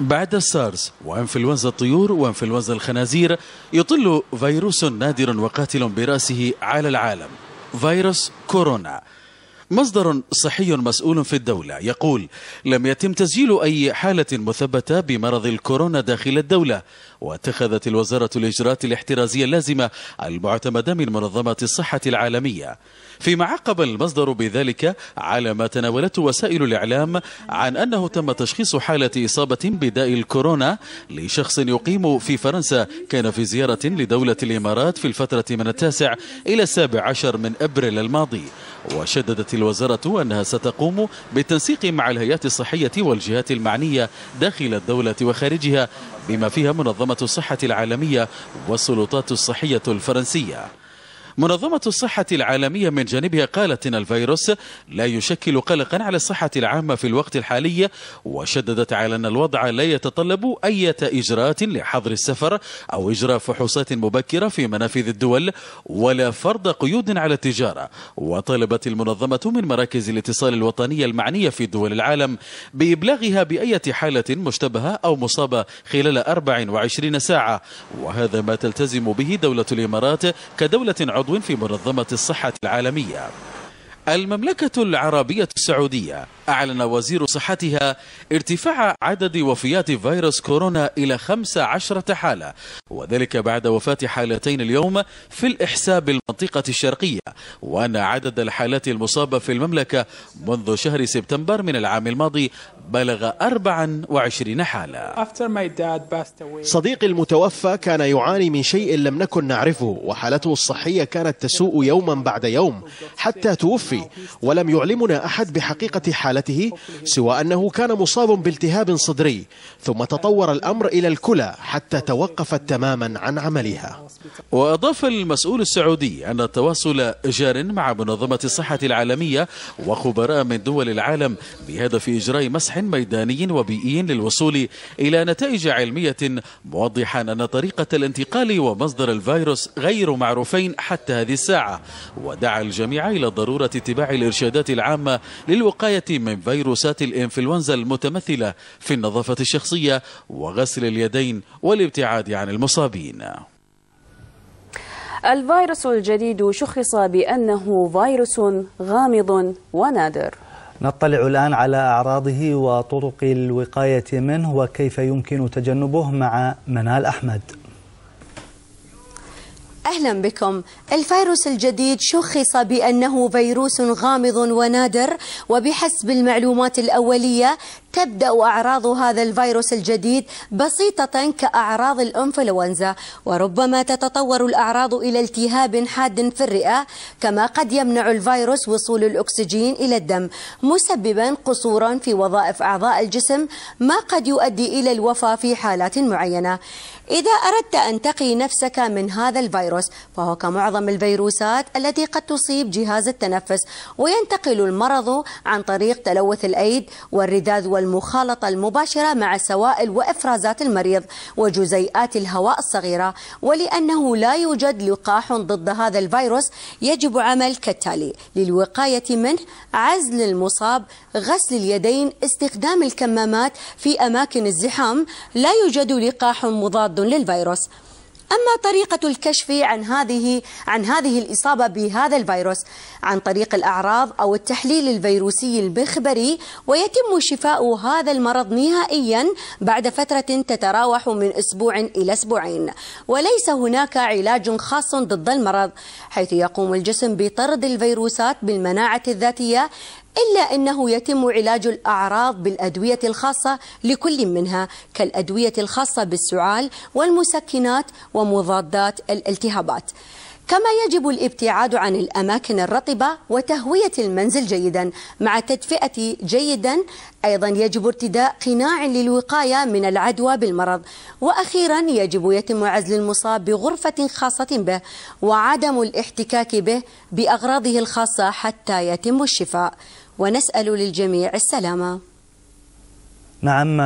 بعد السارس وانفلونزا الطيور وانفلونزا الخنازير يطل فيروس نادر وقاتل براسه على العالم فيروس كورونا مصدر صحي مسؤول في الدولة يقول لم يتم تسجيل أي حالة مثبتة بمرض الكورونا داخل الدولة واتخذت الوزارة الإجراءات الاحترازية اللازمة المعتمدة من منظمة الصحة العالمية فيما عقب المصدر بذلك على ما تناولته وسائل الإعلام عن أنه تم تشخيص حالة إصابة بداء الكورونا لشخص يقيم في فرنسا كان في زيارة لدولة الإمارات في الفترة من التاسع إلى السابع عشر من أبريل الماضي وشددت الوزارة أنها ستقوم بالتنسيق مع الهيئات الصحية والجهات المعنية داخل الدولة وخارجها بما فيها منظمة الصحة العالمية والسلطات الصحية الفرنسية منظمة الصحة العالمية من جانبها قالت إن الفيروس لا يشكل قلقا على الصحة العامة في الوقت الحالي وشددت على أن الوضع لا يتطلب أي إجراءات لحظر السفر أو إجراء فحوصات مبكرة في منافذ الدول ولا فرض قيود على التجارة وطلبت المنظمة من مراكز الاتصال الوطنية المعنية في دول العالم بإبلاغها بأية حالة مشتبهة أو مصابة خلال 24 ساعة وهذا ما تلتزم به دولة الإمارات كدولة عضوية عضو في منظمة الصحة العالمية المملكة العربية السعودية أعلن وزير صحتها ارتفاع عدد وفيات فيروس كورونا إلى 15 حالة وذلك بعد وفاة حالتين اليوم في الإحساء بالمنطقة الشرقية وأن عدد الحالات المصابة في المملكة منذ شهر سبتمبر من العام الماضي بلغ 24 حالة صديقي المتوفى كان يعاني من شيء لم نكن نعرفه وحالته الصحية كانت تسوء يوما بعد يوم حتى توفي ولم يعلمنا أحد بحقيقة حالته حالته سوى أنه كان مصاب بالتهاب صدري ثم تطور الأمر إلى الكلى حتى توقفت تماما عن عملها وأضاف المسؤول السعودي أن التواصل جار مع منظمة الصحة العالمية وخبراء من دول العالم بهدف إجراء مسح ميداني وبيئي للوصول إلى نتائج علمية موضحا أن طريقة الانتقال ومصدر الفيروس غير معروفين حتى هذه الساعة ودعا الجميع إلى ضرورة اتباع الإرشادات العامة للوقاية من فيروسات الإنفلونزا المتمثلة في النظافة الشخصية وغسل اليدين والابتعاد عن المصابين الفيروس الجديد شخص بأنه فيروس غامض ونادر نطلع الآن على أعراضه وطرق الوقاية منه وكيف يمكن تجنبه مع منال أحمد أهلا بكم الفيروس الجديد شخص بأنه فيروس غامض ونادر وبحسب المعلومات الأولية تبدأ أعراض هذا الفيروس الجديد بسيطة كأعراض الإنفلونزا وربما تتطور الأعراض إلى التهاب حاد في الرئة كما قد يمنع الفيروس وصول الأكسجين إلى الدم مسببا قصورا في وظائف أعضاء الجسم ما قد يؤدي إلى الوفاة في حالات معينة إذا أردت أن تقي نفسك من هذا الفيروس فهو كمعظم الفيروسات التي قد تصيب جهاز التنفس وينتقل المرض عن طريق تلوث الأيد والرذاذ والمخالطة المباشرة مع السوائل وإفرازات المريض وجزيئات الهواء الصغيرة ولأنه لا يوجد لقاح ضد هذا الفيروس يجب عمل كالتالي للوقاية منه عزل المصاب غسل اليدين استخدام الكمامات في أماكن الزحام لا يوجد لقاح مضاد مضاد للفيروس أما طريقة الكشف عن هذه عن هذه الإصابة بهذا الفيروس عن طريق الأعراض أو التحليل الفيروسي المخبري ويتم شفاء هذا المرض نهائيا بعد فترة تتراوح من أسبوع إلى أسبوعين وليس هناك علاج خاص ضد المرض حيث يقوم الجسم بطرد الفيروسات بالمناعة الذاتية إلا أنه يتم علاج الأعراض بالأدوية الخاصة لكل منها كالأدوية الخاصة بالسعال والمسكنات ومضادات الالتهابات كما يجب الابتعاد عن الأماكن الرطبة وتهوية المنزل جيدا مع التدفئة جيدا أيضا يجب ارتداء قناع للوقاية من العدوى بالمرض وأخيرا يجب يتم عزل المصاب بغرفة خاصة به وعدم الاحتكاك به بأغراضه الخاصة حتى يتم الشفاء ونسأل للجميع السلامة نعم